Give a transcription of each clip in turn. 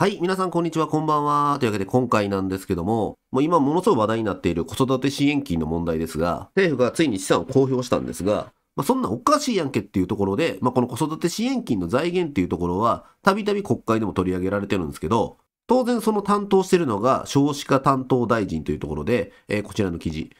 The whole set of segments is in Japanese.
はい、皆さんこんにちは、こんばんは。というわけで今回なんですけども、もう今ものすごい話題になっている子育て支援金の問題ですが、政府がついに資産を公表したんですが、まあ、そんなおかしいやんけっていうところで、まあ、この子育て支援金の財源っていうところは、たびたび国会でも取り上げられてるんですけど、当然その担当してるのが少子化担当大臣というところで、えー、こちらの記事。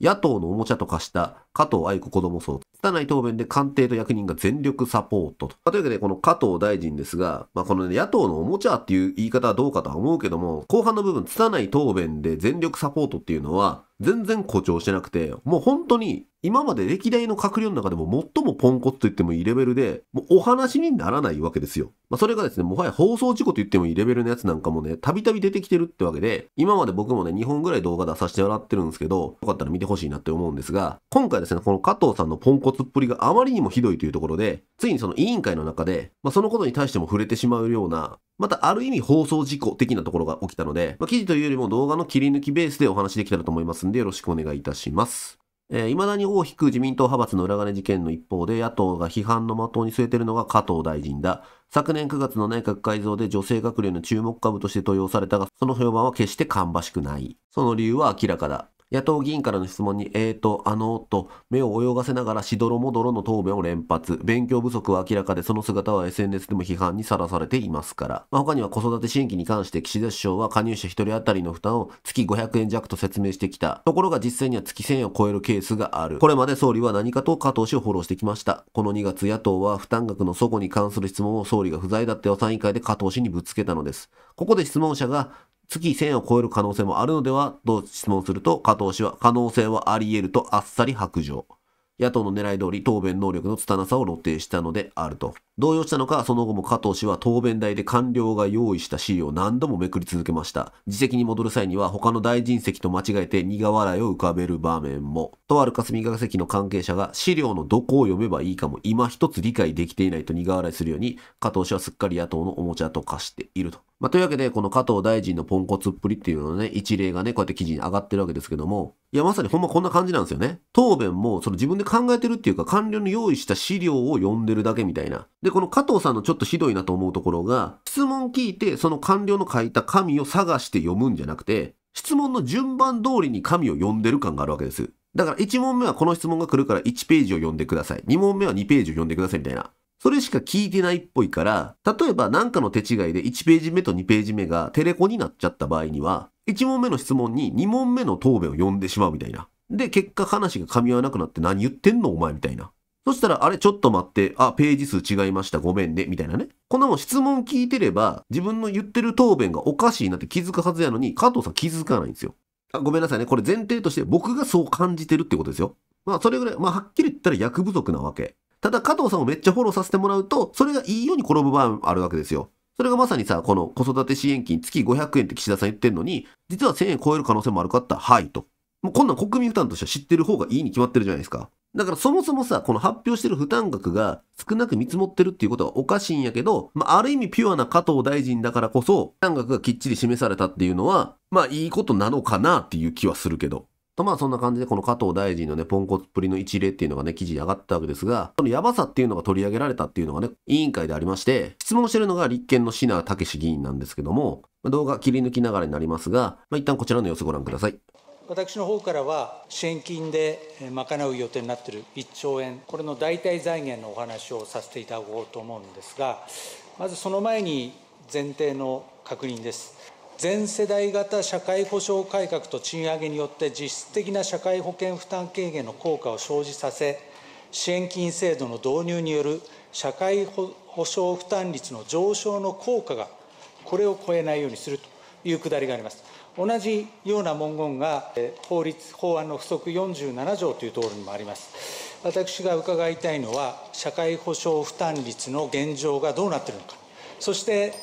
野党のおもちゃと化した加藤愛子子供層拙い答弁で官邸と役人が全力サポートと。まあ、というわけで、この加藤大臣ですが、まあ、この、ね、野党のおもちゃっていう言い方はどうかとは思うけども、後半の部分、拙い答弁で全力サポートっていうのは、全然誇張してなくて、もう本当に今まで歴代の閣僚の中でも最もポンコツと言ってもいいレベルで、もうお話にならないわけですよ。まあ、それがですね、もはや放送事故と言ってもいいレベルのやつなんかもね、たびたび出てきてるってわけで、今まで僕もね、2本ぐらい動画出させてもらってるんですけど、よかったら見てほしいなって思うんですが、今回ですね、この加藤さんのポンコツっぷりがあまりにもひどいというところで、ついにその委員会の中で、まあ、そのことに対しても触れてしまうような、またある意味放送事故的なところが起きたので、まあ、記事というよりも動画の切り抜きベースでお話できたらと思いますんで、よろしくお願いいたします。えー、未だに大きく自民党派閥の裏金事件の一方で、野党が批判の的に据えているのが加藤大臣だ。昨年9月の内閣改造で女性閣僚の注目株として登用されたが、その評判は決して芳しくない。その理由は明らかだ。野党議員からの質問に、えーと、あのーと、目を泳がせながらしどろもどろの答弁を連発。勉強不足は明らかで、その姿は SNS でも批判にさらされていますから。まあ、他には子育て支援金に関して、岸田首相は加入者1人当たりの負担を月500円弱と説明してきた。ところが実際には月1000円を超えるケースがある。これまで総理は何かと加藤氏をフォローしてきました。この2月、野党は負担額の底に関する質問を総理が不在だった予算委員会で加藤氏にぶつけたのです。ここで質問者が、月1000を超える可能性もあるのではと質問すると、加藤氏は可能性はあり得るとあっさり白状。野党の狙い通り答弁能力の拙さを露呈したのであると。動揺したのか、その後も加藤氏は答弁台で官僚が用意した資料を何度もめくり続けました。自席に戻る際には他の大臣席と間違えて苦笑いを浮かべる場面も。とある霞ヶ関の関係者が資料のどこを読めばいいかも今一つ理解できていないと苦笑いするように、加藤氏はすっかり野党のおもちゃと化していると。まあ、というわけで、この加藤大臣のポンコツっぷりっていうののね、一例がね、こうやって記事に上がってるわけですけども、いや、まさにほんまこんな感じなんですよね。答弁も、その自分で考えてるっていうか、官僚に用意した資料を読んでるだけみたいな。で、この加藤さんのちょっとひどいなと思うところが、質問聞いて、その官僚の書いた紙を探して読むんじゃなくて、質問の順番通りに紙を読んでる感があるわけです。だから1問目はこの質問が来るから1ページを読んでください。2問目は2ページを読んでくださいみたいな。それしか聞いてないっぽいから、例えば何かの手違いで1ページ目と2ページ目がテレコになっちゃった場合には、1問目の質問に2問目の答弁を読んでしまうみたいな。で、結果話が噛み合わなくなって何言ってんのお前みたいな。そしたら、あれ、ちょっと待って、あ、ページ数違いました、ごめんね、みたいなね。こんなもん質問聞いてれば、自分の言ってる答弁がおかしいなって気づくはずやのに、加藤さん気づかないんですよ。あごめんなさいね。これ前提として僕がそう感じてるってことですよ。まあ、それぐらい、まあ、はっきり言ったら役不足なわけ。ただ加藤さんをめっちゃフォローさせてもらうと、それがいいように転ぶ場合もあるわけですよ。それがまさにさ、この子育て支援金月500円って岸田さん言ってるのに、実は1000円超える可能性もあるかったら、はいと。もうこんなん国民負担としては知ってる方がいいに決まってるじゃないですか。だからそもそもさ、この発表してる負担額が少なく見積もってるっていうことはおかしいんやけど、まあ、ある意味ピュアな加藤大臣だからこそ、負担額がきっちり示されたっていうのは、まあいいことなのかなっていう気はするけど。とまあそんな感じでこの加藤大臣のね、ポンコツっぷりの一例っていうのがね、記事に上がったわけですが、そのやばさっていうのが取り上げられたっていうのがね、委員会でありまして、質問してるのが立憲の品武志議員なんですけども、動画切り抜きながらになりますが、まあ、一旦こちらの様子ご覧ください。私の方からは、支援金で賄う予定になっている1兆円、これの代替財源のお話をさせていただこうと思うんですが、まずその前に前提の確認です。全世代型社会保障改革と賃上げによって実質的な社会保険負担軽減の効果を生じさせ支援金制度の導入による社会保障負担率の上昇の効果がこれを超えないようにするというくだりがあります。同じような文言が法律法案の付則47条というところにもあります私が伺いたいのは社会保障負担率の現状がどうなっているのかそして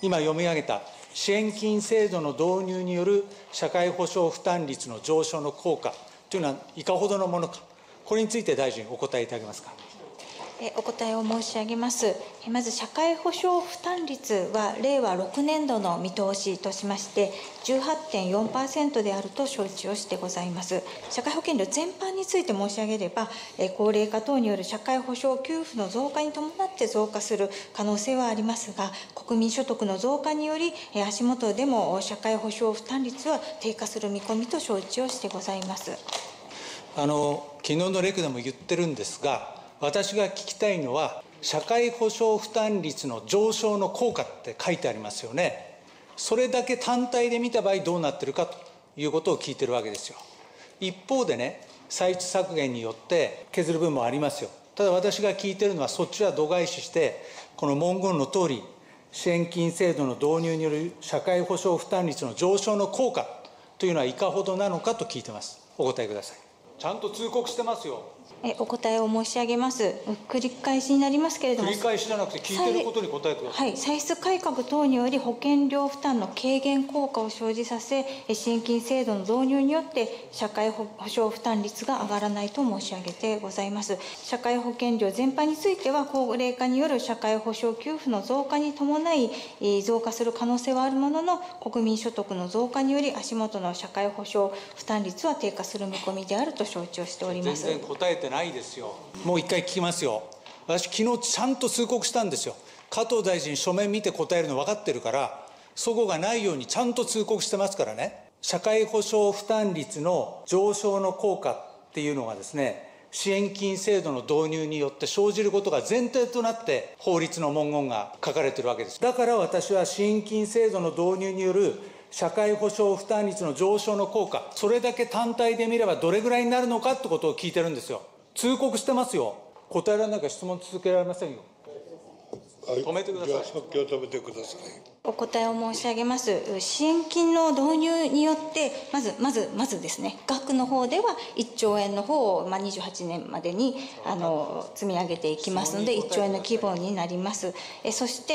今読み上げた支援金制度の導入による社会保障負担率の上昇の効果というのはいかほどのものか、これについて大臣、お答えいただけますか。お答えを申し上げますまず社会保障負担率は令和6年度の見通しとしまして18.4%であると承知をしてございます社会保険料全般について申し上げれば高齢化等による社会保障給付の増加に伴って増加する可能性はありますが国民所得の増加により足元でも社会保障負担率は低下する見込みと承知をしてございますあの昨日のレクでも言ってるんですが私が聞きたいのは社会保障負担率の上昇の効果って書いてありますよねそれだけ単体で見た場合どうなってるかということを聞いてるわけですよ一方でね歳出削減によって削る分もありますよただ私が聞いてるのはそっちは度外視してこの文言の通り支援金制度の導入による社会保障負担率の上昇の効果というのはいかほどなのかと聞いてますお答えくださいちゃんと通告してますよえお答えを申し上げます繰り返しになりますけれども繰り返しじゃなくて聞いてることに答えください、はい、歳出改革等により保険料負担の軽減効果を生じさせ支援金制度の導入によって社会保障負担率が上がらないと申し上げてございます社会保険料全般については高齢化による社会保障給付の増加に伴い増加する可能性はあるものの国民所得の増加により足元の社会保障負担率は低下する見込みであると承知をしております全然答えてないですよもう一回聞きますよ私昨日ちゃんと通告したんですよ加藤大臣書面見て答えるの分かってるからそごがないようにちゃんと通告してますからね社会保障負担率の上昇の効果っていうのがですね支援金制度の導入によって生じることが前提となって法律の文言が書かれてるわけですだから私は支援金制度の導入による社会保障負担率の上昇の効果それだけ単体で見ればどれぐらいになるのかってことを聞いてるんですよ通告してますよ答えられなから質問続けられませんよ、止めてください食器を止めてくださいお答えを申し上げます。支援金の導入によって、まず、まず、まずですね、額の方では1兆円の方を、まあ、28年までにあの積み上げていきますので、1兆円の規模になります。えそして、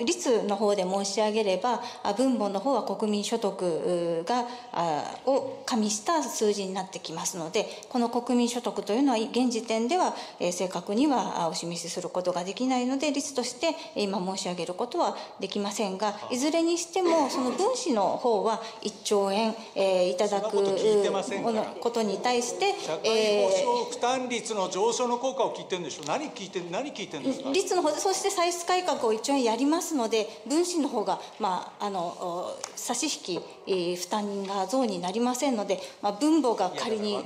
え率の方で申し上げれば、分母の方は国民所得があを加味した数字になってきますので、この国民所得というのは、現時点では、え正確にはお示しすることができないので、率として今申し上げることはできませんが、がいずれにしてもその分子の方は1兆円、えー、いただくことに対して社会保障負担率の上昇の効果を聞いてるんでしょう何聞いて何聞いてるんですか率のそして歳出改革を1兆円やりますので分子の方が、まあ、あの差し引き負担が増になりませんので、まあ、分母が仮に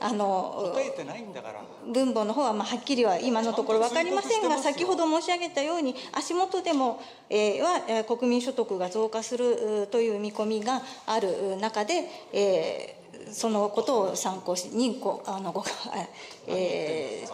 あの答てないんだか分母の方はまあはっきりは今のところ分かりませんが先ほど申し上げたように足元でも、えー、は国民所得が増加するという見込みがある中で、えー、そのことを参考にあのご、え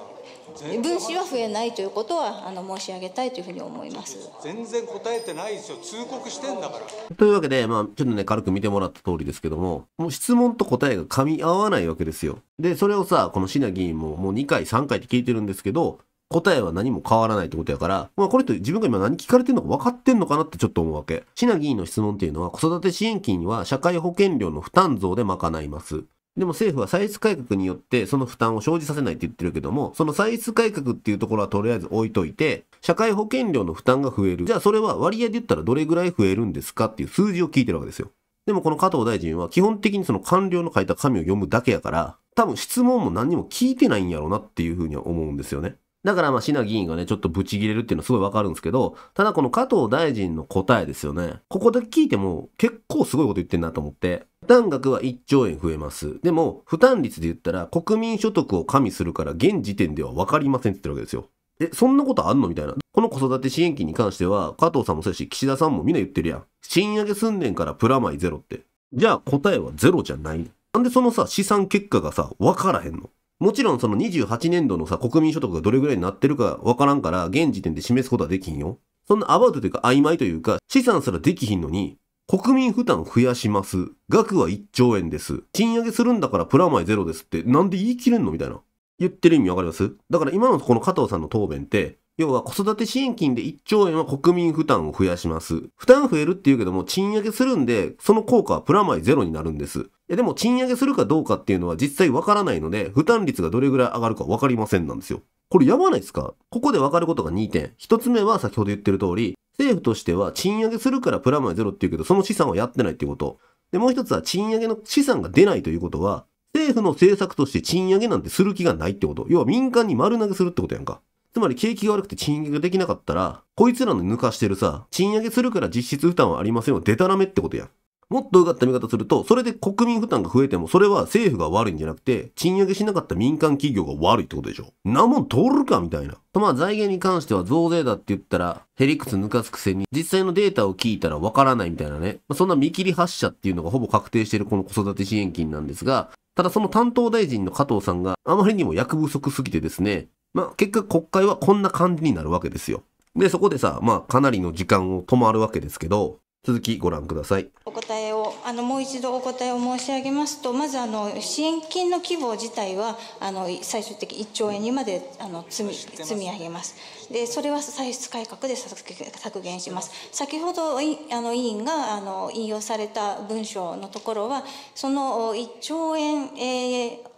ー、分子は増えないということはあの申し上げたいというふうに思います全然答えてないですよ通告してんだからというわけで、まあ、ちょっとね軽く見てもらった通りですけどももう質問と答えが噛み合わないわけですよでそれをさこの椎名議員ももう2回3回って聞いてるんですけど答えは何も変わらないってことやから、まあこれって自分が今何聞かれてんのか分かってんのかなってちょっと思うわけ。品議員の質問っていうのは、子育て支援金は社会保険料の負担増で賄います。でも政府は歳出改革によってその負担を生じさせないって言ってるけども、その歳出改革っていうところはとりあえず置いといて、社会保険料の負担が増える。じゃあそれは割合で言ったらどれぐらい増えるんですかっていう数字を聞いてるわけですよ。でもこの加藤大臣は基本的にその官僚の書いた紙を読むだけやから、多分質問も何も聞いてないんやろうなっていうふうには思うんですよね。だから、まあ、品議員がね、ちょっとブチ切れるっていうのはすごいわかるんですけど、ただこの加藤大臣の答えですよね。ここだけ聞いても結構すごいこと言ってんなと思って。負担額は1兆円増えます。でも、負担率で言ったら国民所得を加味するから現時点では分かりませんって言ってるわけですよ。え、そんなことあんのみたいな。この子育て支援金に関しては、加藤さんもそうやし、岸田さんもみんな言ってるやん。賃上げすんねんからプラマイゼロって。じゃあ答えはゼロじゃない。なんでそのさ、試算結果がさ、分からへんのもちろんその28年度のさ、国民所得がどれぐらいになってるかわからんから、現時点で示すことはできひんよ。そんなアバウトというか曖昧というか、資産すらできひんのに、国民負担増やします。額は1兆円です。賃上げするんだからプラマイゼロですって、なんで言い切れんのみたいな。言ってる意味わかりますだから今のこの加藤さんの答弁って、要は子育て支援金で1兆円は国民負担を増やします。負担増えるって言うけども、賃上げするんで、その効果はプラマイゼロになるんです。でも賃上げするかどうかっていうのは実際わからないので、負担率がどれぐらい上がるかわかりませんなんですよ。これやばないですかここでわかることが2点。1つ目は先ほど言ってる通り、政府としては賃上げするからプラマイゼロって言うけど、その資産はやってないっていうこと。で、もう一つは賃上げの資産が出ないということは、政府の政策として賃上げなんてする気がないってこと。要は民間に丸投げするってことやんか。つまり景気が悪くて賃上げができなかったら、こいつらの抜かしてるさ、賃上げするから実質負担はありませんよ、デタラメってことやん。もっと良かった見方すると、それで国民負担が増えても、それは政府が悪いんじゃなくて、賃上げしなかった民間企業が悪いってことでしょ。なもん通るかみたいな。とまあ財源に関しては増税だって言ったら、ヘリクス抜かすくせに、実際のデータを聞いたらわからないみたいなね。まあ、そんな見切り発射っていうのがほぼ確定しているこの子育て支援金なんですが、ただその担当大臣の加藤さんがあまりにも役不足すぎてですね、まあ、結局国会はこんな感じになるわけですよ。で、そこでさ、まあ、かなりの時間を止まるわけですけど、続きご覧ください。お答えをあのもう一度お答えを申し上げますと、まずあの支援金の規模自体はあの最終的1兆円にまであの積み積み上げます。でそれは歳出改革で削減します。先ほどあの委員があの引用された文章のところはその1兆円、えー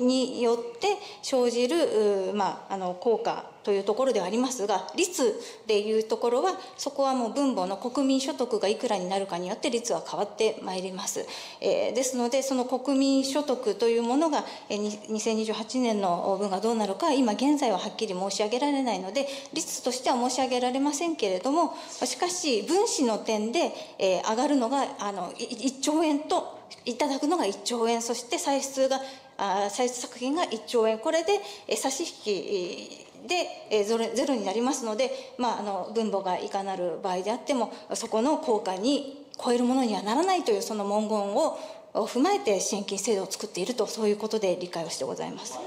によって生じる、まあ、あの効果というところではありますが率でいうところはそこはもう分母の国民所得がいくらになるかによって率は変わってまいります、えー、ですのでその国民所得というものが、えー、2028年の分がどうなるか今現在ははっきり申し上げられないので率としては申し上げられませんけれどもしかし分子の点で、えー、上がるのがあの1兆円といただくのが1兆円そして歳出があ歳出削減が1兆円これで、え差し引きで、えゼロゼロになりますので、まあ、あの分母がいかなる場合であってもそこの効果に超えるものにはならないというその文言を踏まえて支援金制度を作っているとそういうことで理解をしてございます。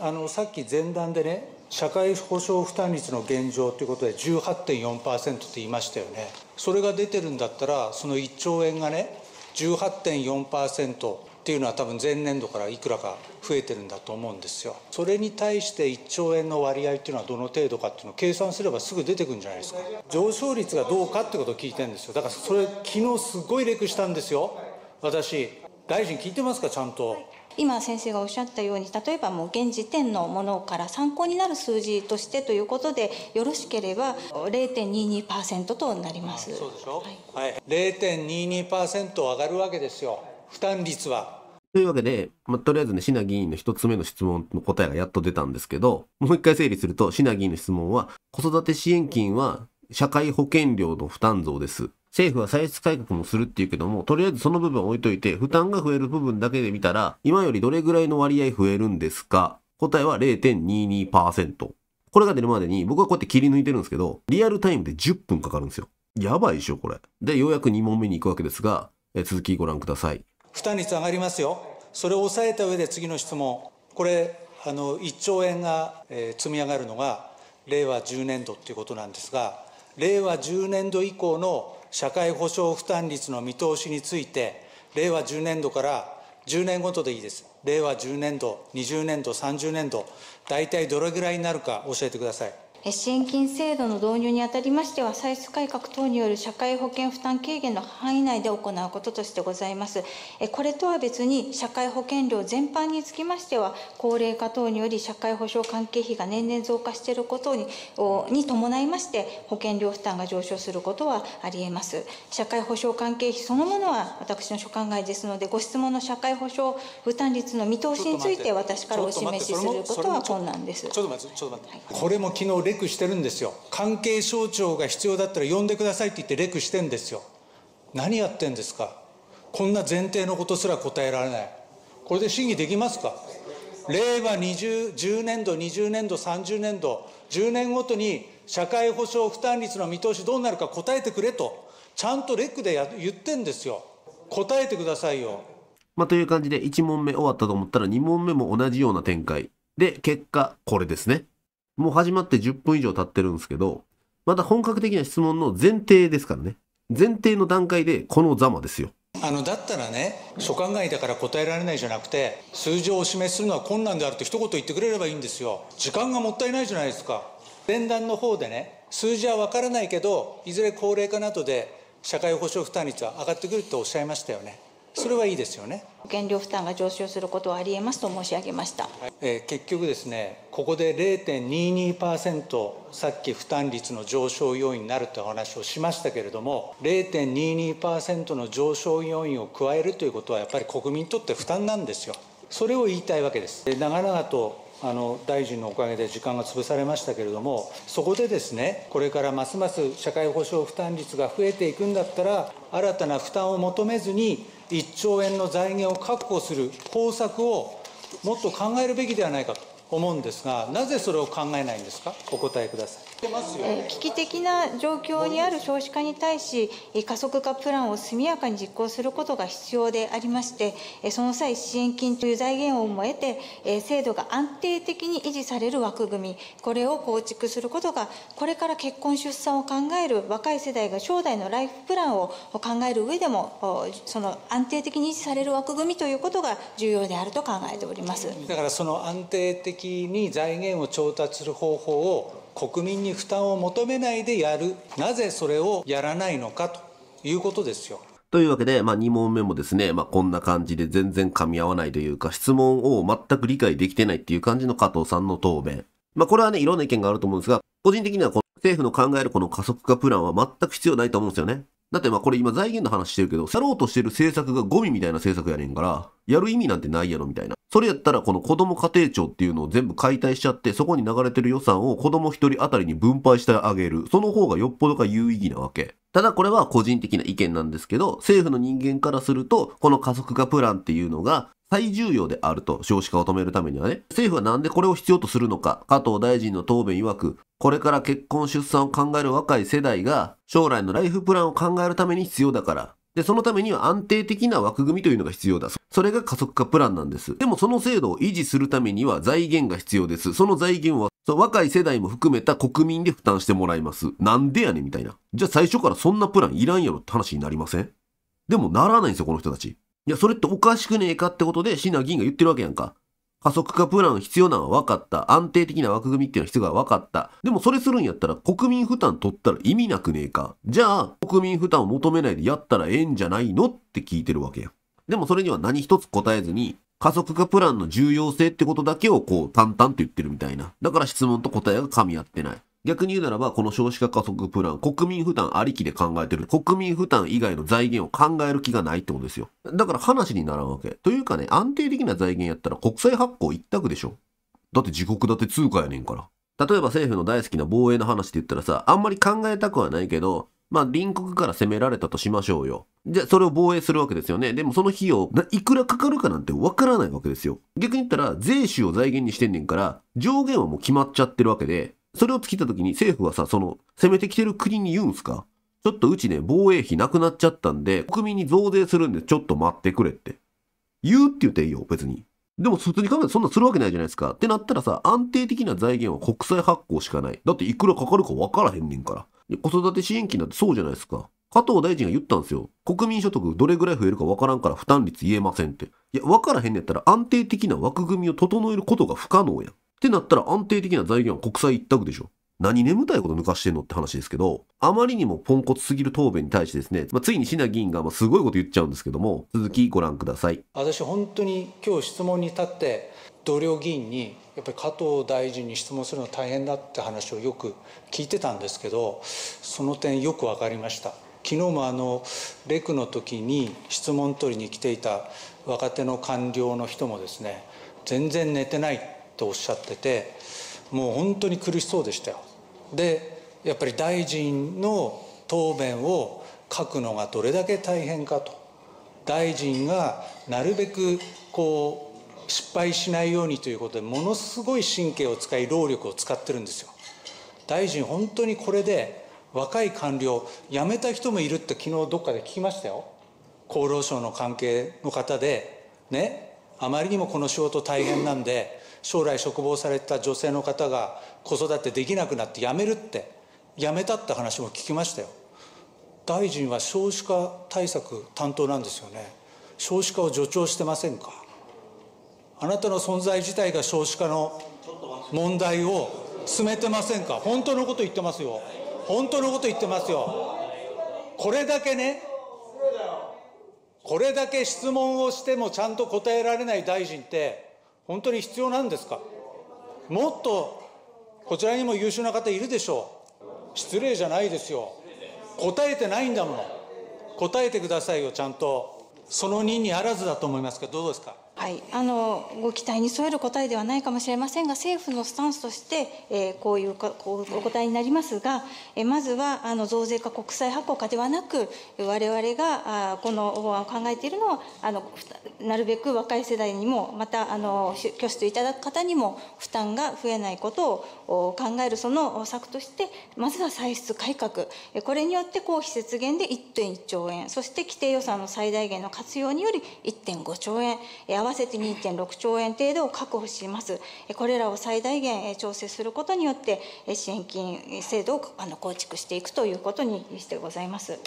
あのさっき前段でね社会保障負担率の現状ということで18.4%って言いましたよねそれが出てるんだったらその1兆円がね18.4%っていうのは多分前年度からいくらか増えてるんだと思うんですよそれに対して1兆円の割合っていうのはどの程度かっていうのを計算すればすぐ出てくるんじゃないですか上昇率がどうかってことを聞いてるんですよだからそれ昨日すごいレクしたんですよ私大臣聞いてますかちゃんと、今先生がおっしゃったように例えばもう現時点のものから参考になる数字としてということでよろしければ0.22%となりますそうでしょ、はいはい、0.22%上がるわけですよ負担率は。というわけで、まあ、とりあえずね、品議員の一つ目の質問の答えがやっと出たんですけど、もう一回整理すると、品議員の質問は、子育て支援金は社会保険料の負担増です。政府は歳出改革もするっていうけども、とりあえずその部分置いといて、負担が増える部分だけで見たら、今よりどれぐらいの割合増えるんですか答えは0.22%。これが出るまでに、僕はこうやって切り抜いてるんですけど、リアルタイムで10分かかるんですよ。やばいでしょ、これ。で、ようやく2問目に行くわけですが、え続きご覧ください。負担率上がりますよ。それを抑えた上で次の質問。これ、あの、1兆円が、えー、積み上がるのが、令和10年度ということなんですが、令和10年度以降の社会保障負担率の見通しについて、令和10年度から10年ごとでいいです。令和10年度、20年度、30年度、大体どれぐらいになるか教えてください。支援金制度の導入にあたりましては、歳出改革等による社会保険負担軽減の範囲内で行うこととしてございます。これとは別に、社会保険料全般につきましては、高齢化等により社会保障関係費が年々増加していることにに伴いまして、保険料負担が上昇することはありえます。社会保障関係費そのものは私の所管外ですので、ご質問の社会保障負担率の見通しについて、私からお示しすることは困難です。ちょっと待って、ちょっと待って。これも昨日レクしてるんですよ関係省庁が必要だったら呼んでくださいって言ってレクしてんですよ何やってんですかこんな前提のことすら答えられないこれで審議できますか令和20 10年度20年度30年度10年ごとに社会保障負担率の見通しどうなるか答えてくれとちゃんとレックで言ってんですよ答えてくださいよまあ、という感じで1問目終わったと思ったら2問目も同じような展開で結果これですねもう始まって10分以上経ってるんですけど、また本格的な質問の前提ですからね。前提の段階でこのざまですよ。あのだったらね所管外だから答えられないじゃなくて数字をお示しするのは困難であると一言言ってくれればいいんですよ時間がもったいないじゃないですか前段の方でね数字は分からないけどいずれ高齢化などで社会保障負担率は上がってくるとおっしゃいましたよねそれはいいですよね原料負担が上昇することはありえますと申し上げました、えー、結局ですねここで0.22%さっき負担率の上昇要因になるという話をしましたけれども0.22%の上昇要因を加えるということはやっぱり国民にとって負担なんですよそれを言いたいわけです長々とあの大臣のおかげで時間が潰されましたけれども、そこでですね、これからますます社会保障負担率が増えていくんだったら、新たな負担を求めずに、1兆円の財源を確保する方策をもっと考えるべきではないかと思うんですが、なぜそれを考えないんですか、お答えください。危機的な状況にある少子化に対し、加速化プランを速やかに実行することが必要でありまして、その際、支援金という財源をも得て、制度が安定的に維持される枠組み、これを構築することが、これから結婚、出産を考える若い世代が将来のライフプランを考える上でも、その安定的に維持される枠組みということが重要であると考えておりますだから、その安定的に財源を調達する方法を、国民に負担を求めないでやるなぜそれをやらないのかということですよ。というわけで、まあ、2問目もですね、まあ、こんな感じで全然噛み合わないというか、質問を全く理解できてないっていう感じの加藤さんの答弁。まあ、これはね、いろんな意見があると思うんですが、個人的にはこの政府の考えるこの加速化プランは全く必要ないと思うんですよね。だってまあこれ今財源の話してるけど、去ろうとしてる政策がゴミみたいな政策やねんから、やる意味なんてないやろみたいな。それやったらこの子供家庭庁っていうのを全部解体しちゃって、そこに流れてる予算を子供一人あたりに分配してあげる。その方がよっぽどか有意義なわけ。ただこれは個人的な意見なんですけど、政府の人間からすると、この加速化プランっていうのが、最重要であると、少子化を止めるためにはね。政府はなんでこれを必要とするのか、加藤大臣の答弁曰く、これから結婚出産を考える若い世代が、将来のライフプランを考えるために必要だから。で、そのためには安定的な枠組みというのが必要だ。それが加速化プランなんです。でもその制度を維持するためには財源が必要です。その財源はそ若い世代も含めた国民で負担してもらいます。なんでやねんみたいな。じゃあ最初からそんなプランいらんやろって話になりませんでもならないんですよ、この人たち。いや、それっておかしくねえかってことで、椎名議員が言ってるわけやんか。加速化プラン必要なのは分かった。安定的な枠組みっていうのは必要が分かった。でもそれするんやったら国民負担取ったら意味なくねえか。じゃあ国民負担を求めないでやったらええんじゃないのって聞いてるわけや。でもそれには何一つ答えずに加速化プランの重要性ってことだけをこう淡々と言ってるみたいな。だから質問と答えが噛み合ってない。逆に言うならば、この少子化加速プラン、国民負担ありきで考えてる。国民負担以外の財源を考える気がないってことですよ。だから話にならんわけ。というかね、安定的な財源やったら国債発行一択でしょ。だって自国建て通貨やねんから。例えば政府の大好きな防衛の話って言ったらさ、あんまり考えたくはないけど、まあ隣国から攻められたとしましょうよ。じゃあそれを防衛するわけですよね。でもその費用、いくらかかるかなんてわからないわけですよ。逆に言ったら、税収を財源にしてんねんから、上限はもう決まっちゃってるわけで、それを尽きた時に政府はさ、その、攻めてきてる国に言うんすかちょっとうちね、防衛費なくなっちゃったんで、国民に増税するんで、ちょっと待ってくれって。言うって言っていいよ、別に。でも普通に考えてそんなするわけないじゃないですか。ってなったらさ、安定的な財源は国債発行しかない。だっていくらかかるか分からへんねんから。子育て支援金なんてそうじゃないですか。加藤大臣が言ったんですよ。国民所得どれぐらい増えるか分からんから負担率言えませんって。いや、分からへんねんやったら安定的な枠組みを整えることが不可能やん。ってなったら安定的な財源は国債一択でしょ。何眠たいこと抜かしてんのって話ですけど、あまりにもポンコツすぎる答弁に対してですね、まあ、ついに品議員がますごいこと言っちゃうんですけども、続きご覧ください。私本当に今日質問に立って、同僚議員にやっぱり加藤大臣に質問するの大変だって話をよく聞いてたんですけど、その点よく分かりました。昨日もあのレクの時に質問取りに来ていた若手の官僚の人もですね、全然寝てないておっしゃっててもう本当に苦しそうでしたよでやっぱり大臣の答弁を書くのがどれだけ大変かと大臣がなるべくこう失敗しないようにということでものすごい神経を使い労力を使ってるんですよ大臣本当にこれで若い官僚辞めた人もいるって昨日どっかで聞きましたよ厚労省の関係の方でねあまりにもこの仕事大変なんで将来嘱望された女性の方が子育てできなくなって辞めるって辞めたって話も聞きましたよ大臣は少子化対策担当なんですよね少子化を助長してませんかあなたの存在自体が少子化の問題を進めてませんか本当のこと言ってますよ本当のこと言ってますよこれだけねこれだけ質問をしてもちゃんと答えられない大臣って本当に必要なんですかもっとこちらにも優秀な方いるでしょう失礼じゃないですよ答えてないんだもの答えてくださいよちゃんとその任にあらずだと思いますけどどうですかはい、あのご期待に添える答えではないかもしれませんが政府のスタンスとして、えー、こういうお答えになりますが、えー、まずはあの増税か国債発行かではなく我々があこの法案を考えているのはあのなるべく若い世代にもまたあの拠出いただく方にも負担が増えないことを考えるその策としてまずは歳出改革これによって公費節減で1.1兆円そして規定予算の最大限の活用により1.5兆円合わせて2.6兆円程度を確保しますこれらを最大限調整することによって支援金制度を構築していくということにしてございます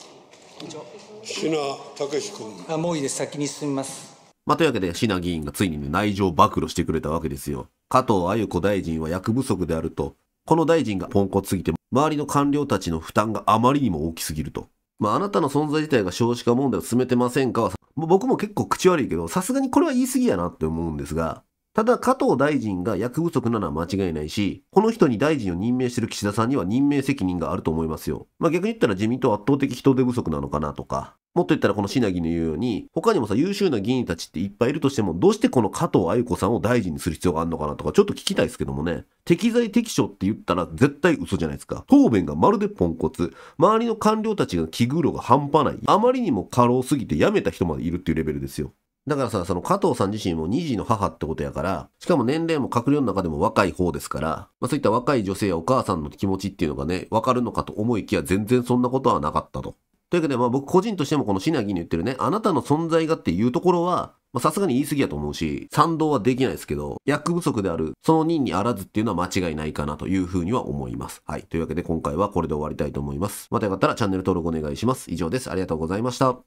品武君あもういいです先に進みますまあ、というわけで、品議員がついに、内情暴露してくれたわけですよ。加藤鮎子大臣は役不足であると、この大臣がポンコツすぎて、周りの官僚たちの負担があまりにも大きすぎると。まあ、あなたの存在自体が少子化問題を進めてませんかは、僕も結構口悪いけど、さすがにこれは言い過ぎやなって思うんですが、ただ加藤大臣が役不足なのは間違いないし、この人に大臣を任命してる岸田さんには任命責任があると思いますよ。まあ逆に言ったら自民党圧倒的人手不足なのかなとか、もっと言ったらこのシナギの言うように、他にもさ、優秀な議員たちっていっぱいいるとしても、どうしてこの加藤鮎子さんを大臣にする必要があるのかなとか、ちょっと聞きたいですけどもね。適材適所って言ったら絶対嘘じゃないですか。答弁がまるでポンコツ。周りの官僚たちが気苦労が半端ない。あまりにも過労すぎて辞めた人までいるっていうレベルですよ。だからさ、その加藤さん自身も2児の母ってことやから、しかも年齢も閣僚の中でも若い方ですから、まあそういった若い女性やお母さんの気持ちっていうのがね、わかるのかと思いきや全然そんなことはなかったと。というわけで、まあ、僕個人としてもこのシナギに言ってるね、あなたの存在がっていうところは、さすがに言い過ぎやと思うし、賛同はできないですけど、役不足である、その任にあらずっていうのは間違いないかなというふうには思います。はい。というわけで今回はこれで終わりたいと思います。またよかったらチャンネル登録お願いします。以上です。ありがとうございました。